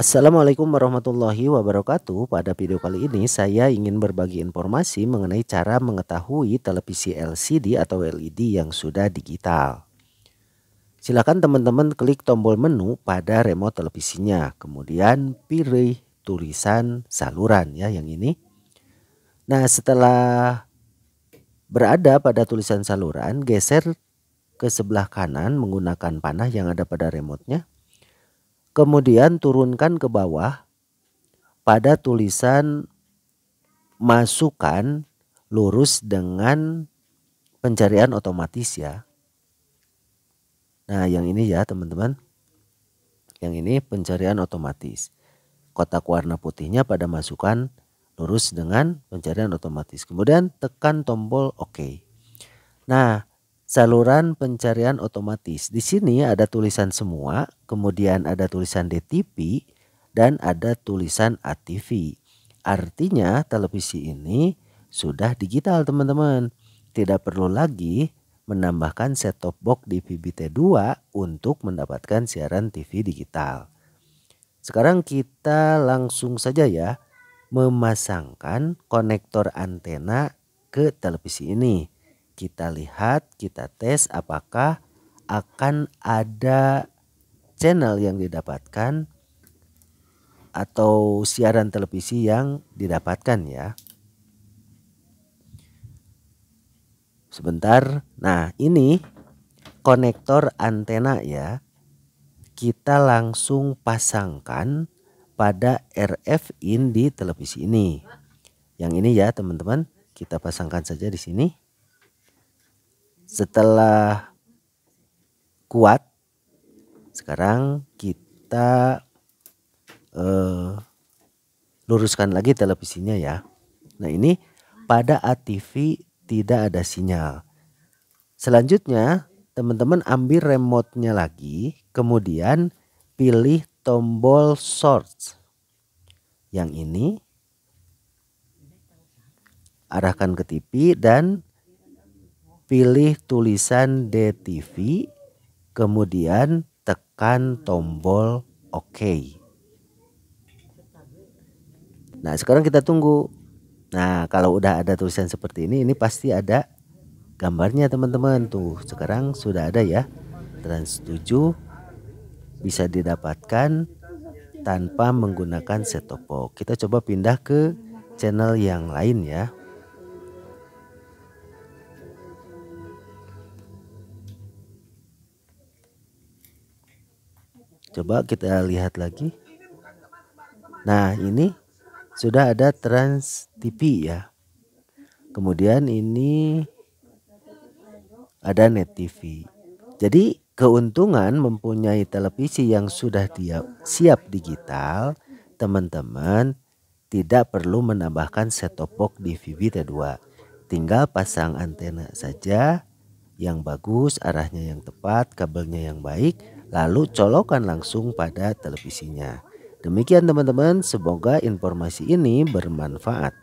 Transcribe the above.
Assalamualaikum warahmatullahi wabarakatuh. Pada video kali ini saya ingin berbagi informasi mengenai cara mengetahui televisi LCD atau LED yang sudah digital. Silakan teman-teman klik tombol menu pada remote televisinya, kemudian pilih tulisan saluran ya yang ini. Nah, setelah berada pada tulisan saluran, geser ke sebelah kanan menggunakan panah yang ada pada remotenya. Kemudian turunkan ke bawah pada tulisan masukan lurus dengan pencarian otomatis ya. Nah, yang ini ya, teman-teman. Yang ini pencarian otomatis. Kotak warna putihnya pada masukan lurus dengan pencarian otomatis. Kemudian tekan tombol OK. Nah, saluran pencarian otomatis. Di sini ada tulisan semua, kemudian ada tulisan DTP dan ada tulisan ATV. Artinya televisi ini sudah digital teman-teman. Tidak perlu lagi menambahkan set-top box di VBT2 untuk mendapatkan siaran TV digital. Sekarang kita langsung saja ya memasangkan konektor antena ke televisi ini kita lihat, kita tes apakah akan ada channel yang didapatkan atau siaran televisi yang didapatkan ya. Sebentar. Nah, ini konektor antena ya. Kita langsung pasangkan pada RF in di televisi ini. Yang ini ya, teman-teman. Kita pasangkan saja di sini setelah kuat sekarang kita uh, luruskan lagi televisinya ya nah ini pada ATV tidak ada sinyal selanjutnya teman-teman ambil remote-nya lagi kemudian pilih tombol source yang ini arahkan ke TV dan pilih tulisan DTV, kemudian tekan tombol OK. Nah, sekarang kita tunggu. Nah, kalau udah ada tulisan seperti ini, ini pasti ada gambarnya teman-teman. Tuh, sekarang sudah ada ya. Trans 7 bisa didapatkan tanpa menggunakan set top box. Kita coba pindah ke channel yang lain ya. Coba kita lihat lagi. Nah, ini sudah ada Trans TV ya. Kemudian ini ada Net TV. Jadi keuntungan mempunyai televisi yang sudah siap digital, teman-teman tidak perlu menambahkan set top box di VBT2. Tinggal pasang antena saja yang bagus, arahnya yang tepat, kabelnya yang baik, lalu colokan langsung pada televisinya. Demikian teman-teman, semoga informasi ini bermanfaat.